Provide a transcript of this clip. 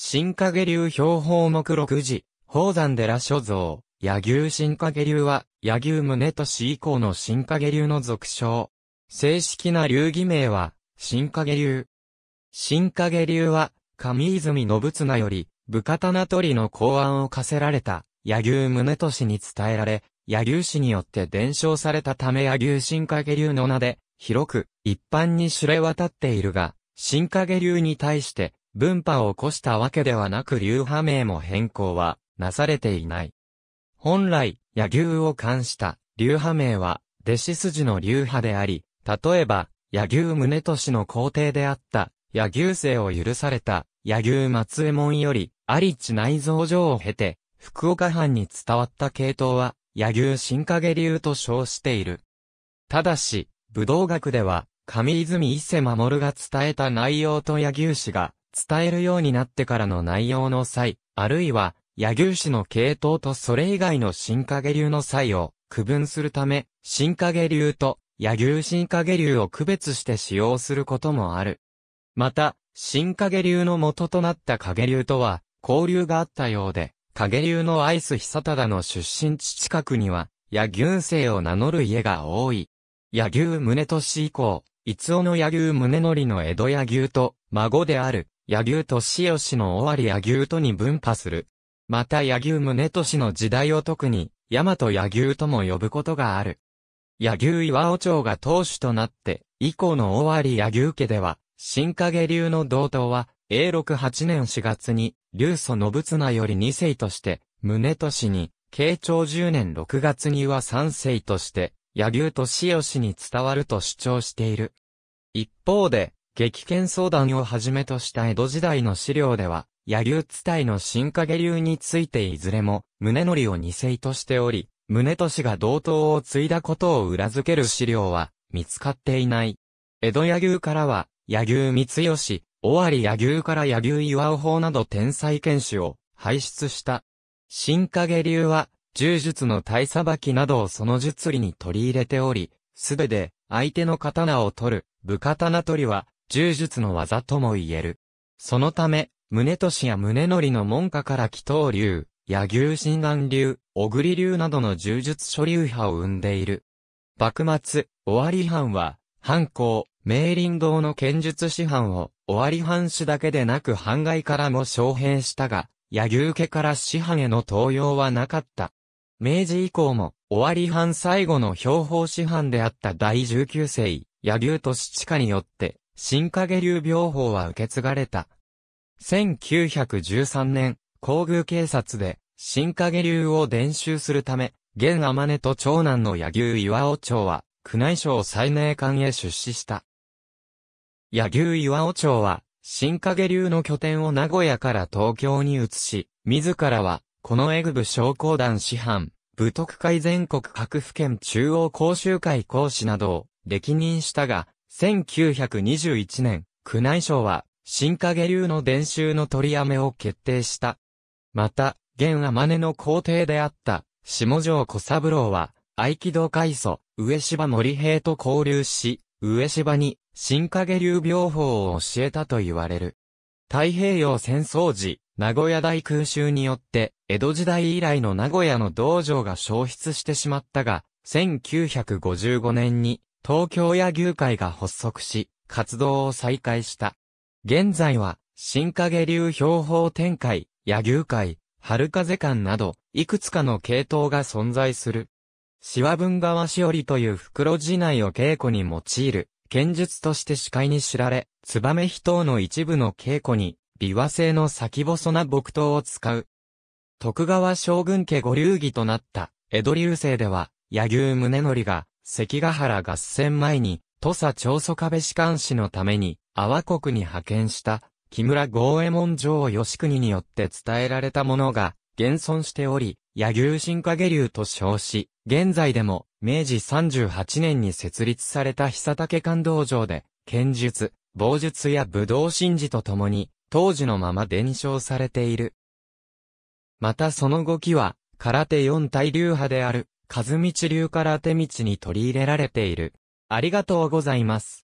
新影流標本目録時、宝山寺所蔵、野牛新影流は、野牛宗俊以降の新影流の俗称。正式な流儀名は、新影流。新影流は、上泉信綱より、武刀取りの考案を課せられた、野牛宗俊に伝えられ、野牛氏によって伝承されたため野牛新影流の名で、広く、一般に知れ渡っているが、新影流に対して、分派を起こしたわけではなく流派名も変更はなされていない。本来、野牛を冠した流派名は弟子筋の流派であり、例えば、野牛宗俊の皇帝であった野牛生を許された野牛松右衛門より有地内蔵城を経て福岡藩に伝わった系統は野牛新影流と称している。ただし、武道学では上泉伊勢守が伝えた内容と野牛氏が伝えるようになってからの内容の際、あるいは、柳生氏の系統とそれ以外の新影流の際を区分するため、新影流と柳生新影流を区別して使用することもある。また、新影流の元となった影流とは、交流があったようで、影流のアイス久忠の出身地近くには、柳生姓を名乗る家が多い。柳生宗俊以降、つおの柳生宗則の江戸柳生と、孫である、柳生と潮氏の尾張柳生とに分派する。また柳生宗俊の時代を特に、大和柳生とも呼ぶことがある。柳生岩尾町が当主となって、以降の尾張柳生家では、新影流の同等は、永禄8年4月に、流祖信綱より2世として、宗俊に、慶長10年6月には3世として、柳生と潮氏に伝わると主張している。一方で、激剣相談をはじめとした江戸時代の資料では、柳生伝いの新影流についていずれも、宗則を二世としており、宗俊が同等を継いだことを裏付ける資料は見つかっていない。江戸柳生からは、柳生光義、尾張柳生から柳生岩尾法など天才剣士を輩出した。新影流は、柔術の体さばきなどをその術理に取り入れており、すべて相手の刀を取る、武刀取りは、柔術の技とも言える。そのため、宗俊や宗則の門下から祈祷流、野牛新眼流、小栗流などの柔術所流派を生んでいる。幕末、尾張藩は、藩校、明林堂の剣術師範を、尾張藩主だけでなく藩外からも招聘したが、野牛家から師範への登用はなかった。明治以降も、尾張藩最後の標法師範であった第19世、野牛と七地下によって、新影流病法は受け継がれた。1913年、皇宮警察で、新影流を伝習するため、現天音と長男の柳生岩尾町は、宮内省最内館へ出資した。柳生岩尾町は、新影流の拠点を名古屋から東京に移し、自らは、このエグ部商工団師範、部徳会全国各府県中央講習会講師などを歴任したが、1921年、宮内省は、新影流の伝習の取りやめを決定した。また、現天音の皇帝であった、下城小三郎は、合気道開祖、上芝森平と交流し、上芝に、新影流病法を教えたと言われる。太平洋戦争時、名古屋大空襲によって、江戸時代以来の名古屋の道場が消失してしまったが、1955年に東京野球会が発足し、活動を再開した。現在は、新影流標法展開、野球会、春風館など、いくつかの系統が存在する。シワ文川しおりという袋地内を稽古に用いる、剣術として司会に知られ、ツバメ飛刀の一部の稽古に、琵琶製の先細な木刀を使う。徳川将軍家五流儀となった、江戸流星では、野牛宗則が、関ヶ原合戦前に、土佐長宗壁士官士のために、阿波国に派遣した、木村豪右衛門城義国によって伝えられたものが、現存しており、柳生新影流と称し、現在でも、明治38年に設立された久竹官道場で、剣術、棒術や武道神事とともに、当時のまま伝承されている。またその動きは、空手四大流派である、和道流から手道に取り入れられている。ありがとうございます。